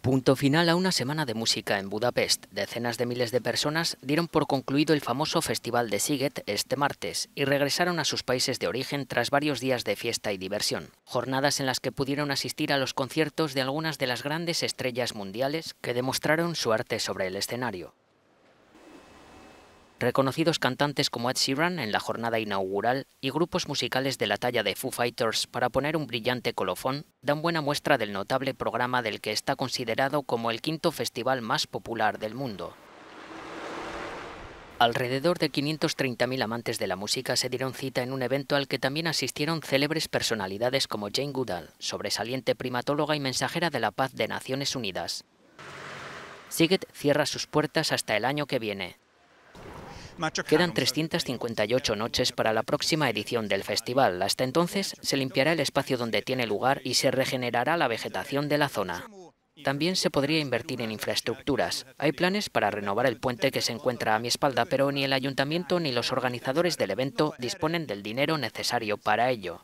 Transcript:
Punto final a una semana de música en Budapest. Decenas de miles de personas dieron por concluido el famoso Festival de Siget este martes y regresaron a sus países de origen tras varios días de fiesta y diversión. Jornadas en las que pudieron asistir a los conciertos de algunas de las grandes estrellas mundiales que demostraron su arte sobre el escenario reconocidos cantantes como Ed Sheeran en la jornada inaugural y grupos musicales de la talla de Foo Fighters para poner un brillante colofón dan buena muestra del notable programa del que está considerado como el quinto festival más popular del mundo. Alrededor de 530.000 amantes de la música se dieron cita en un evento al que también asistieron célebres personalidades como Jane Goodall, sobresaliente primatóloga y mensajera de la paz de Naciones Unidas. Siget cierra sus puertas hasta el año que viene, Quedan 358 noches para la próxima edición del festival. Hasta entonces se limpiará el espacio donde tiene lugar y se regenerará la vegetación de la zona. También se podría invertir en infraestructuras. Hay planes para renovar el puente que se encuentra a mi espalda, pero ni el ayuntamiento ni los organizadores del evento disponen del dinero necesario para ello.